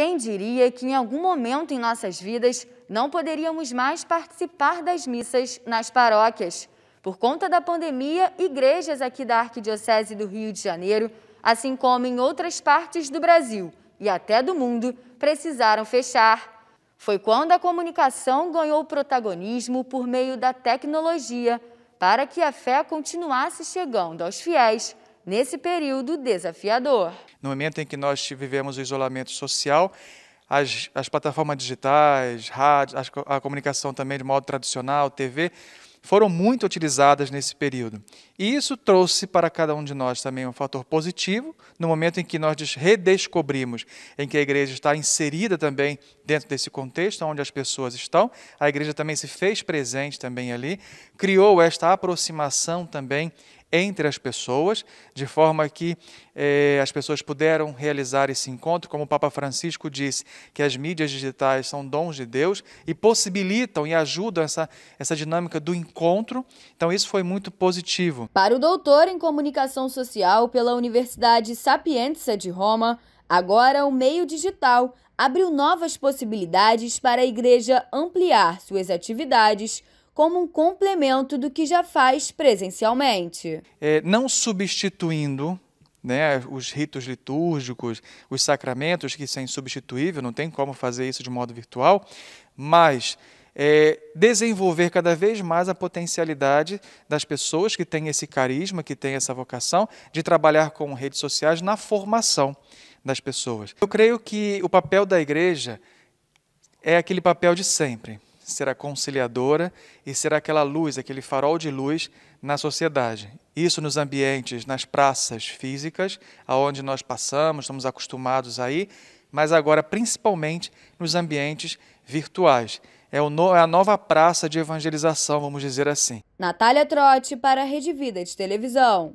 Quem diria que em algum momento em nossas vidas não poderíamos mais participar das missas nas paróquias? Por conta da pandemia, igrejas aqui da Arquidiocese do Rio de Janeiro, assim como em outras partes do Brasil e até do mundo, precisaram fechar. Foi quando a comunicação ganhou protagonismo por meio da tecnologia para que a fé continuasse chegando aos fiéis nesse período desafiador. No momento em que nós vivemos o isolamento social, as, as plataformas digitais, rádio, a, a comunicação também de modo tradicional, TV, foram muito utilizadas nesse período. E isso trouxe para cada um de nós também um fator positivo, no momento em que nós redescobrimos, em que a igreja está inserida também dentro desse contexto onde as pessoas estão, a igreja também se fez presente também ali, criou esta aproximação também entre as pessoas, de forma que eh, as pessoas puderam realizar esse encontro, como o Papa Francisco disse, que as mídias digitais são dons de Deus e possibilitam e ajudam essa, essa dinâmica do encontro. Então, isso foi muito positivo. Para o doutor em comunicação social pela Universidade Sapienza de Roma, agora o meio digital abriu novas possibilidades para a igreja ampliar suas atividades como um complemento do que já faz presencialmente. É, não substituindo né, os ritos litúrgicos, os sacramentos, que isso é insubstituível, não tem como fazer isso de modo virtual, mas é, desenvolver cada vez mais a potencialidade das pessoas que têm esse carisma, que têm essa vocação, de trabalhar com redes sociais na formação das pessoas. Eu creio que o papel da igreja é aquele papel de sempre será conciliadora e será aquela luz, aquele farol de luz na sociedade. Isso nos ambientes, nas praças físicas, aonde nós passamos, estamos acostumados aí, mas agora principalmente nos ambientes virtuais. É, no, é a nova praça de evangelização, vamos dizer assim. Natália Trotti para a Rede Vida de Televisão.